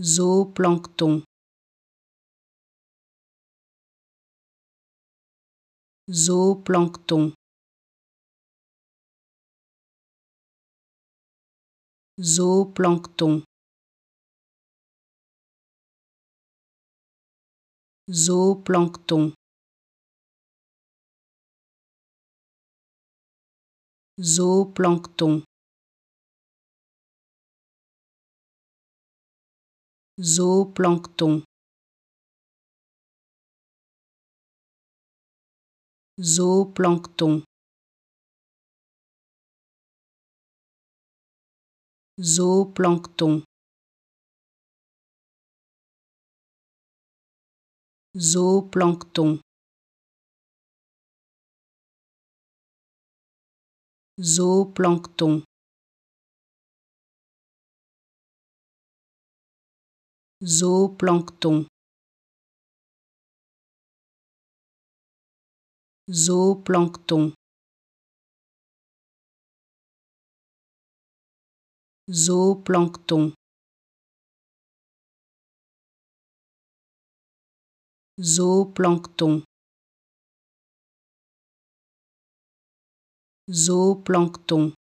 zooplancton zooplancton zooplancton zooplancton zooplancton zooplancton zooplancton zooplancton zooplancton zooplancton zooplancton zooplancton zooplancton zooplancton zooplancton